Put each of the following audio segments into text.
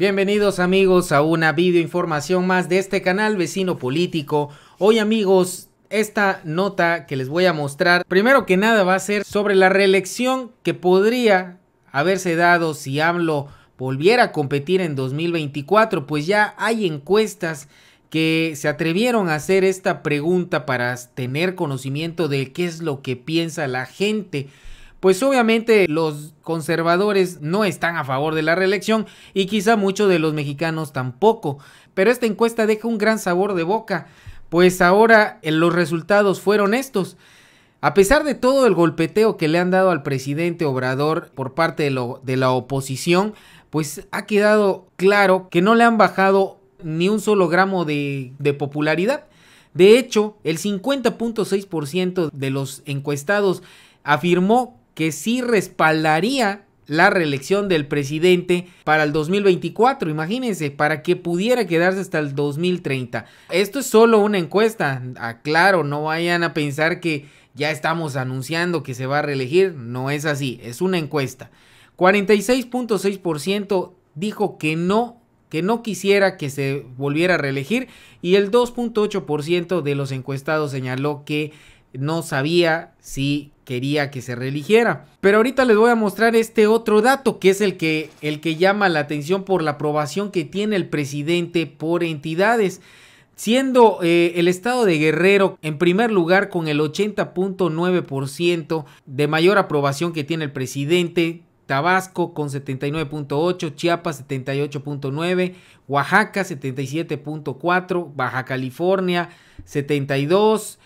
Bienvenidos amigos a una videoinformación más de este canal vecino político. Hoy amigos, esta nota que les voy a mostrar, primero que nada va a ser sobre la reelección que podría haberse dado si AMLO volviera a competir en 2024, pues ya hay encuestas que se atrevieron a hacer esta pregunta para tener conocimiento de qué es lo que piensa la gente pues obviamente los conservadores no están a favor de la reelección y quizá muchos de los mexicanos tampoco. Pero esta encuesta deja un gran sabor de boca, pues ahora eh, los resultados fueron estos. A pesar de todo el golpeteo que le han dado al presidente Obrador por parte de, la oposición, pues ha quedado claro que no le han bajado ni un solo gramo de, de popularidad. De hecho, el 50.6% de los encuestados afirmó que sí respaldaría la reelección del presidente para el 2024, imagínense, para que pudiera quedarse hasta el 2030. Esto es solo una encuesta, aclaro, no vayan a pensar que ya estamos anunciando que se va a reelegir, no es así, es una encuesta. 46.6% dijo que no, que no quisiera que se volviera a reelegir y el 2.8% de los encuestados señaló que no sabía si quería que se reeligiera. Pero ahorita les voy a mostrar este otro dato que es el que, el que llama la atención por la aprobación que tiene el presidente por entidades. Siendo eh, el estado de Guerrero en primer lugar con el 80.9% de mayor aprobación que tiene el presidente, Tabasco con 79.8, Chiapas 78.9, Oaxaca 77.4, Baja California 72,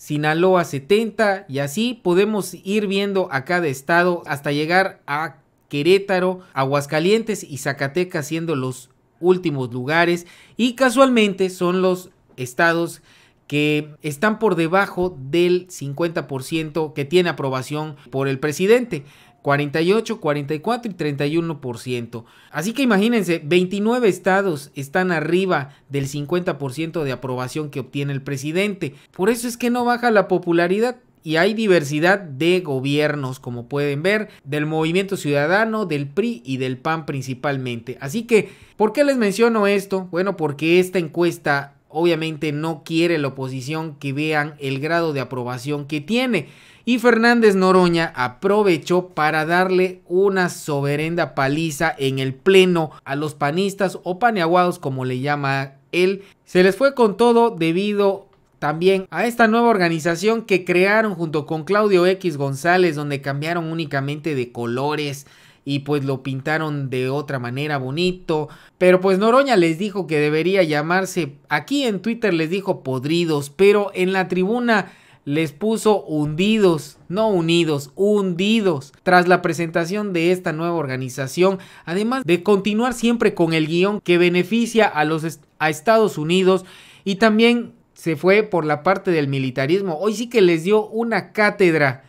Sinaloa 70 y así podemos ir viendo a cada estado hasta llegar a Querétaro, Aguascalientes y Zacatecas siendo los últimos lugares y casualmente son los estados que están por debajo del 50% que tiene aprobación por el presidente. 48, 44 y 31%. Así que imagínense, 29 estados están arriba del 50% de aprobación que obtiene el presidente. Por eso es que no baja la popularidad. Y hay diversidad de gobiernos, como pueden ver, del movimiento ciudadano, del PRI y del PAN principalmente. Así que, ¿por qué les menciono esto? Bueno, porque esta encuesta obviamente no quiere la oposición que vean el grado de aprobación que tiene y Fernández Noroña aprovechó para darle una soberenda paliza en el pleno a los panistas o paneaguados como le llama él. Se les fue con todo debido también a esta nueva organización que crearon junto con Claudio X González donde cambiaron únicamente de colores y pues lo pintaron de otra manera bonito. Pero pues Noroña les dijo que debería llamarse, aquí en Twitter les dijo podridos, pero en la tribuna les puso hundidos, no unidos, hundidos, tras la presentación de esta nueva organización, además de continuar siempre con el guión que beneficia a los a Estados Unidos y también se fue por la parte del militarismo. Hoy sí que les dio una cátedra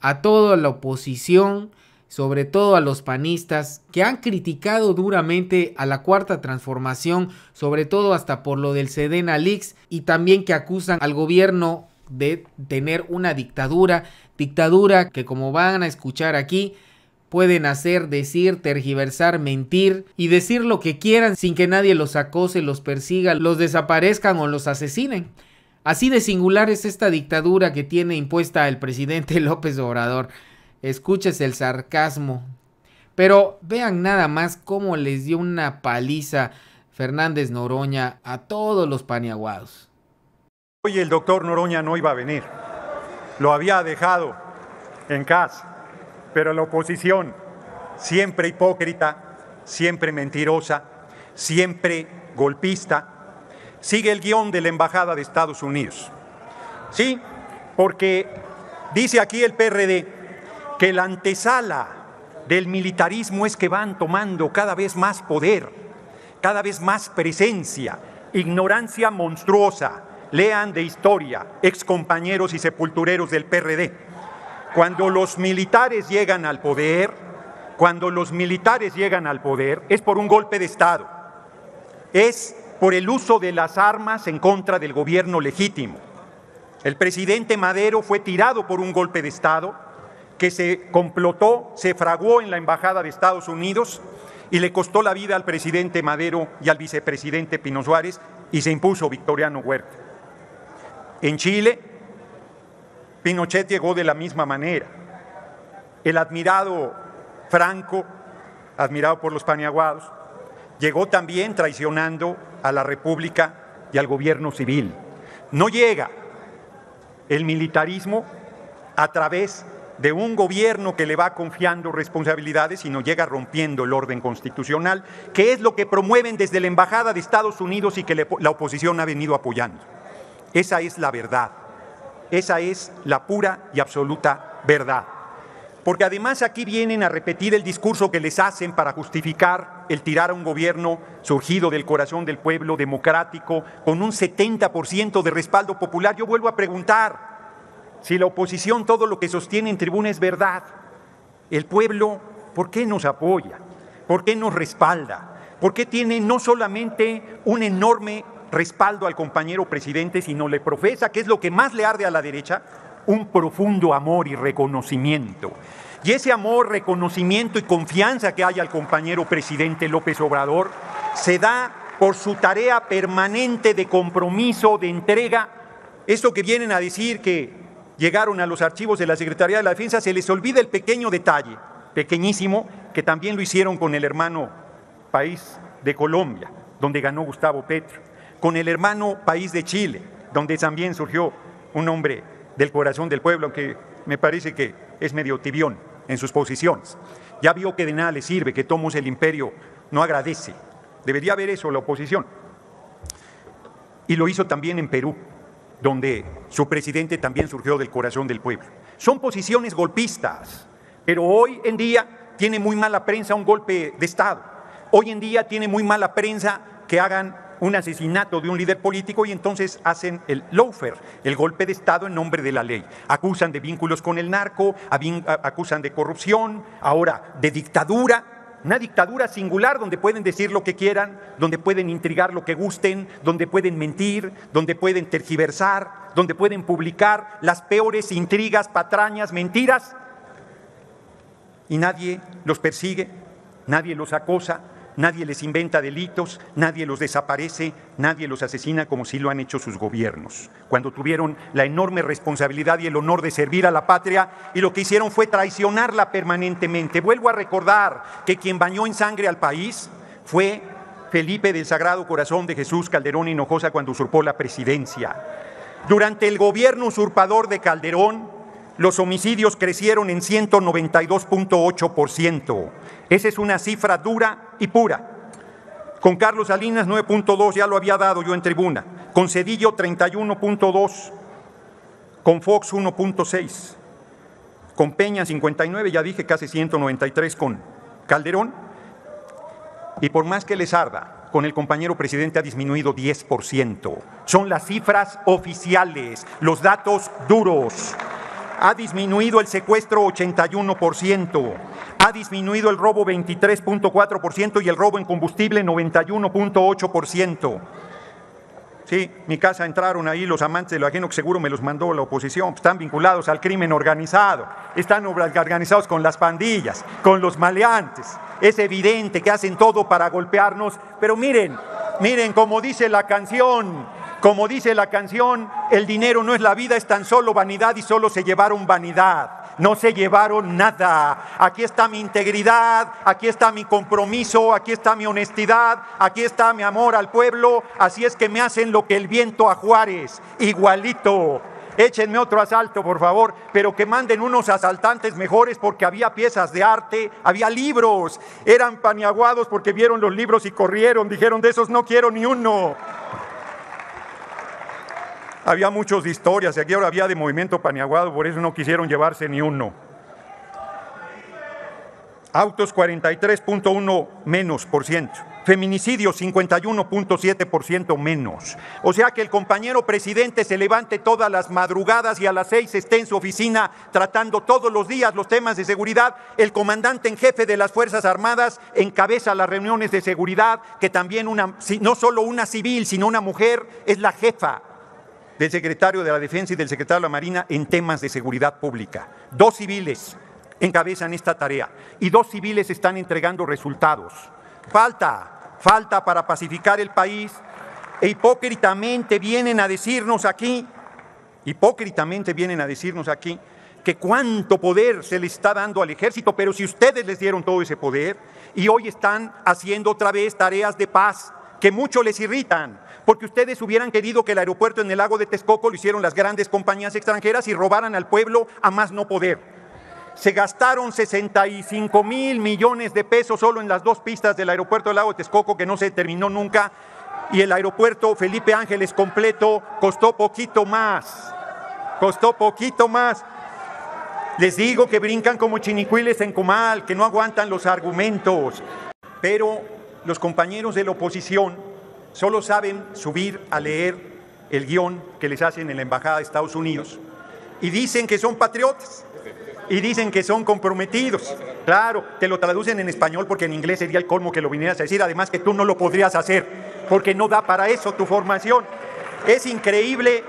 a toda la oposición, sobre todo a los panistas, que han criticado duramente a la cuarta transformación, sobre todo hasta por lo del Sedena Leaks, y también que acusan al gobierno de tener una dictadura, dictadura que como van a escuchar aquí, pueden hacer, decir, tergiversar, mentir y decir lo que quieran sin que nadie los acose, los persiga, los desaparezcan o los asesinen. Así de singular es esta dictadura que tiene impuesta el presidente López Obrador. Escuches el sarcasmo. Pero vean nada más cómo les dio una paliza Fernández Noroña a todos los paniaguados. Hoy el doctor Noroña no iba a venir, lo había dejado en casa, pero la oposición, siempre hipócrita, siempre mentirosa, siempre golpista, sigue el guión de la Embajada de Estados Unidos. Sí, porque dice aquí el PRD que la antesala del militarismo es que van tomando cada vez más poder, cada vez más presencia, ignorancia monstruosa, Lean de historia, excompañeros y sepultureros del PRD. Cuando los militares llegan al poder, cuando los militares llegan al poder, es por un golpe de Estado. Es por el uso de las armas en contra del gobierno legítimo. El presidente Madero fue tirado por un golpe de Estado que se complotó, se fraguó en la Embajada de Estados Unidos y le costó la vida al presidente Madero y al vicepresidente Pino Suárez y se impuso Victoriano Huerta. En Chile, Pinochet llegó de la misma manera. El admirado Franco, admirado por los paniaguados, llegó también traicionando a la República y al gobierno civil. No llega el militarismo a través de un gobierno que le va confiando responsabilidades, sino llega rompiendo el orden constitucional, que es lo que promueven desde la Embajada de Estados Unidos y que la oposición ha venido apoyando. Esa es la verdad. Esa es la pura y absoluta verdad. Porque además aquí vienen a repetir el discurso que les hacen para justificar el tirar a un gobierno surgido del corazón del pueblo democrático con un 70% de respaldo popular. Yo vuelvo a preguntar si la oposición todo lo que sostiene en tribuna es verdad. El pueblo, ¿por qué nos apoya? ¿Por qué nos respalda? ¿Por qué tiene no solamente un enorme respaldo al compañero presidente, sino le profesa, que es lo que más le arde a la derecha, un profundo amor y reconocimiento. Y ese amor, reconocimiento y confianza que hay al compañero presidente López Obrador se da por su tarea permanente de compromiso, de entrega. Esto que vienen a decir que llegaron a los archivos de la Secretaría de la Defensa, se les olvida el pequeño detalle, pequeñísimo, que también lo hicieron con el hermano país de Colombia, donde ganó Gustavo Petro con el hermano país de Chile, donde también surgió un hombre del corazón del pueblo, que me parece que es medio tibión en sus posiciones. Ya vio que de nada le sirve que Tomos el imperio no agradece. Debería haber eso la oposición. Y lo hizo también en Perú, donde su presidente también surgió del corazón del pueblo. Son posiciones golpistas, pero hoy en día tiene muy mala prensa un golpe de Estado. Hoy en día tiene muy mala prensa que hagan un asesinato de un líder político y entonces hacen el lawfare, el golpe de Estado en nombre de la ley. Acusan de vínculos con el narco, acusan de corrupción, ahora de dictadura, una dictadura singular donde pueden decir lo que quieran, donde pueden intrigar lo que gusten, donde pueden mentir, donde pueden tergiversar, donde pueden publicar las peores intrigas, patrañas, mentiras. Y nadie los persigue, nadie los acosa, nadie les inventa delitos, nadie los desaparece, nadie los asesina como si lo han hecho sus gobiernos, cuando tuvieron la enorme responsabilidad y el honor de servir a la patria y lo que hicieron fue traicionarla permanentemente. Vuelvo a recordar que quien bañó en sangre al país fue Felipe del Sagrado Corazón de Jesús Calderón Hinojosa cuando usurpó la presidencia. Durante el gobierno usurpador de Calderón, los homicidios crecieron en 192.8%. Esa es una cifra dura y pura. Con Carlos Salinas 9.2 ya lo había dado yo en tribuna. Con Cedillo 31.2. Con Fox 1.6. Con Peña 59, ya dije casi 193 con Calderón. Y por más que les arda, con el compañero presidente ha disminuido 10%. Son las cifras oficiales, los datos duros ha disminuido el secuestro 81%, ha disminuido el robo 23.4% y el robo en combustible 91.8%. Sí, mi casa entraron ahí los amantes de lo ajeno, que seguro me los mandó la oposición. Pues, están vinculados al crimen organizado, están organizados con las pandillas, con los maleantes. Es evidente que hacen todo para golpearnos, pero miren, miren, como dice la canción, como dice la canción, el dinero no es la vida, es tan solo vanidad y solo se llevaron vanidad. No se llevaron nada. Aquí está mi integridad, aquí está mi compromiso, aquí está mi honestidad, aquí está mi amor al pueblo. Así es que me hacen lo que el viento a Juárez, igualito. Échenme otro asalto, por favor, pero que manden unos asaltantes mejores porque había piezas de arte, había libros. Eran paniaguados porque vieron los libros y corrieron. Dijeron, de esos no quiero ni uno. Había muchos de historias, aquí ahora había de movimiento paniaguado, por eso no quisieron llevarse ni uno. Autos 43.1 menos por ciento. Feminicidio 51.7% por ciento menos. O sea que el compañero presidente se levante todas las madrugadas y a las seis esté en su oficina tratando todos los días los temas de seguridad. El comandante en jefe de las Fuerzas Armadas encabeza las reuniones de seguridad, que también una, no solo una civil, sino una mujer es la jefa del secretario de la Defensa y del secretario de la Marina en temas de seguridad pública. Dos civiles encabezan esta tarea y dos civiles están entregando resultados. Falta, falta para pacificar el país e hipócritamente vienen a decirnos aquí, hipócritamente vienen a decirnos aquí que cuánto poder se le está dando al ejército, pero si ustedes les dieron todo ese poder y hoy están haciendo otra vez tareas de paz, que mucho les irritan, porque ustedes hubieran querido que el aeropuerto en el lago de Texcoco lo hicieron las grandes compañías extranjeras y robaran al pueblo a más no poder. Se gastaron 65 mil millones de pesos solo en las dos pistas del aeropuerto del lago de Texcoco, que no se terminó nunca, y el aeropuerto Felipe Ángeles completo costó poquito más, costó poquito más. Les digo que brincan como chinicuiles en comal, que no aguantan los argumentos, pero los compañeros de la oposición solo saben subir a leer el guión que les hacen en la Embajada de Estados Unidos y dicen que son patriotas y dicen que son comprometidos. Claro, te lo traducen en español porque en inglés sería el colmo que lo vinieras a decir, además que tú no lo podrías hacer porque no da para eso tu formación. Es increíble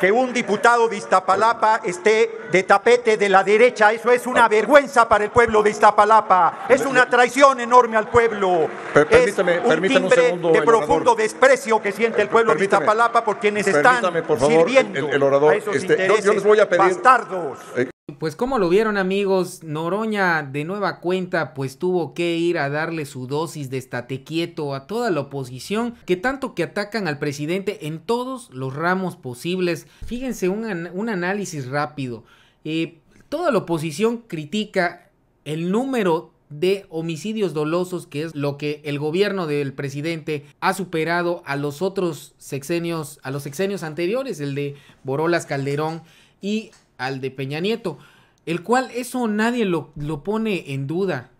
que un diputado de Iztapalapa esté de tapete de la derecha. Eso es una vergüenza para el pueblo de Iztapalapa. Es una traición enorme al pueblo. permítame, es un timbre de profundo desprecio que siente el pueblo de Iztapalapa por quienes están sirviendo el, a esos este, intereses voy a pedir, bastardos. Eh, pues como lo vieron amigos, Noroña de nueva cuenta pues tuvo que ir a darle su dosis de estate quieto a toda la oposición que tanto que atacan al presidente en todos los ramos posibles. Fíjense un, análisis rápido. Eh, toda la oposición critica el número de homicidios dolosos, que es lo que el gobierno del presidente ha superado a los otros sexenios, a los sexenios anteriores, el de Borolas Calderón y al de Peña Nieto, el cual eso nadie lo, lo pone en duda.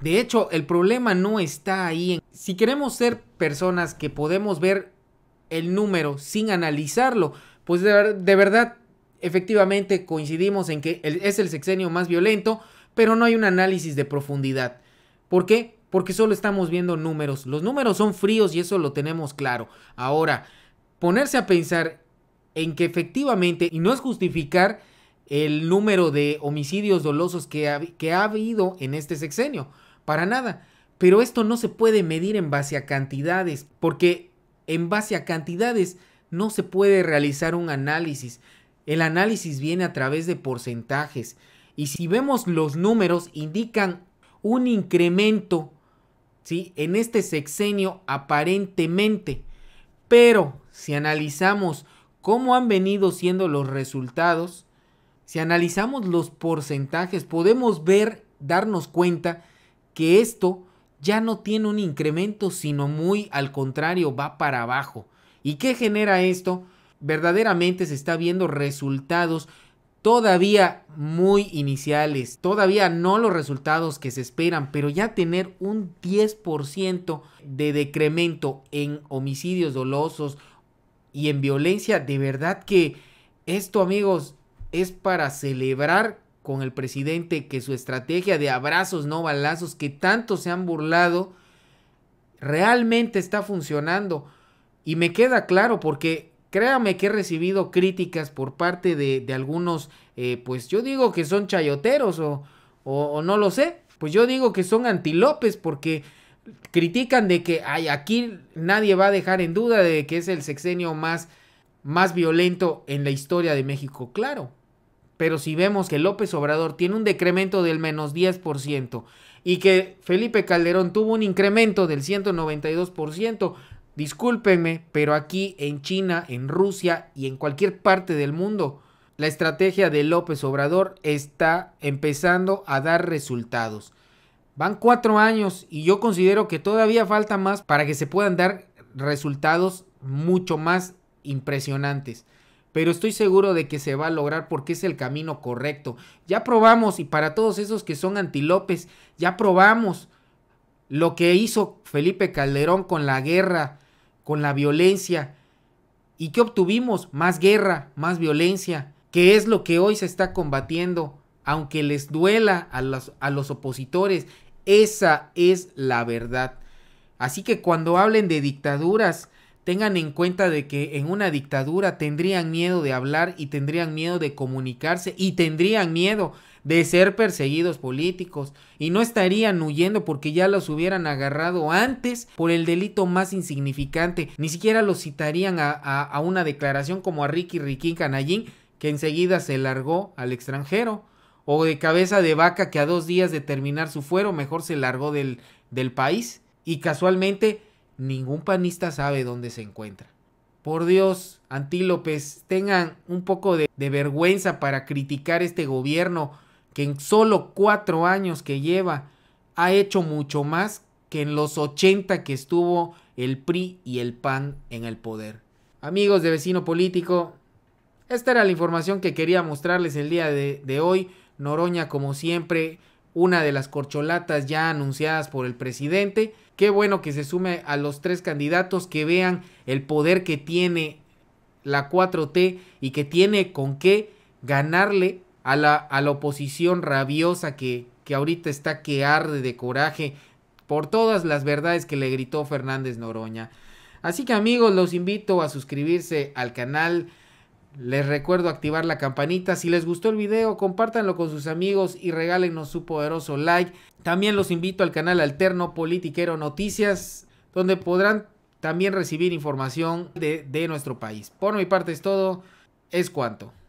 De hecho, el problema no está ahí. Si queremos ser personas que podemos ver el número sin analizarlo, pues de, verdad, efectivamente coincidimos en que es el sexenio más violento, pero no hay un análisis de profundidad. ¿Por qué? Porque solo estamos viendo números. Los números son fríos y eso lo tenemos claro. Ahora, ponerse a pensar en que efectivamente, y no es justificar, el número de homicidios dolosos que ha, que ha habido en este sexenio. Para nada. Pero esto no se puede medir en base a cantidades, porque en base a cantidades no se puede realizar un análisis. El análisis viene a través de porcentajes. Y si vemos los números, indican un incremento ¿sí? en este sexenio aparentemente. Pero si analizamos cómo han venido siendo los resultados, si analizamos los porcentajes, podemos ver, darnos cuenta que esto ya no tiene un incremento, sino muy al contrario, va para abajo. ¿Y qué genera esto? Verdaderamente se está viendo resultados todavía muy iniciales, todavía no los resultados que se esperan, pero ya tener un 10% de decremento en homicidios dolosos y en violencia, de verdad que esto amigos es para celebrar con el presidente que su estrategia de abrazos no balazos que tanto se han burlado realmente está funcionando. Y me queda claro porque créame que he recibido críticas por parte de, algunos, eh, pues yo digo que son chayoteros o, no lo sé, pues yo digo que son antilopes porque critican de que ay, aquí nadie va a dejar en duda de que es el sexenio más, más violento en la historia de México. Claro, pero si vemos que López Obrador tiene un decremento del menos 10% y que Felipe Calderón tuvo un incremento del 192%, discúlpenme, pero aquí en China, en Rusia y en cualquier parte del mundo, la estrategia de López Obrador está empezando a dar resultados. Van cuatro años y yo considero que todavía falta más para que se puedan dar resultados mucho más impresionantes pero estoy seguro de que se va a lograr porque es el camino correcto. Ya probamos, y para todos esos que son antilopes, ya probamos lo que hizo Felipe Calderón con la guerra, con la violencia. ¿Y qué obtuvimos? Más guerra, más violencia, que es lo que hoy se está combatiendo, aunque les duela a los, a los opositores. Esa es la verdad. Así que cuando hablen de dictaduras, tengan en cuenta de que en una dictadura tendrían miedo de hablar y tendrían miedo de comunicarse y tendrían miedo de ser perseguidos políticos y no estarían huyendo porque ya los hubieran agarrado antes por el delito más insignificante. Ni siquiera los citarían a, a, una declaración como a Ricky Riquín Canallín que enseguida se largó al extranjero o de cabeza de vaca que a dos días de terminar su fuero mejor se largó del, del país y casualmente ningún panista sabe dónde se encuentra. Por Dios, antílopes, tengan un poco de, vergüenza para criticar este gobierno que en solo cuatro años que lleva ha hecho mucho más que en los 80 que estuvo el PRI y el PAN en el poder. Amigos de vecino político, esta era la información que quería mostrarles el día de hoy. Noroña, como siempre, una de las corcholatas ya anunciadas por el presidente. Qué bueno que se sume a los tres candidatos que vean el poder que tiene la 4T y que tiene con qué ganarle a la, a la oposición rabiosa que, que ahorita está que arde de coraje por todas las verdades que le gritó Fernández Noroña. Así que amigos, los invito a suscribirse al canal les recuerdo activar la campanita. Si les gustó el video, compártanlo con sus amigos y regálenos su poderoso like. También los invito al canal alterno Politiquero Noticias, donde podrán también recibir información de, de nuestro país. Por mi parte es todo. Es cuanto.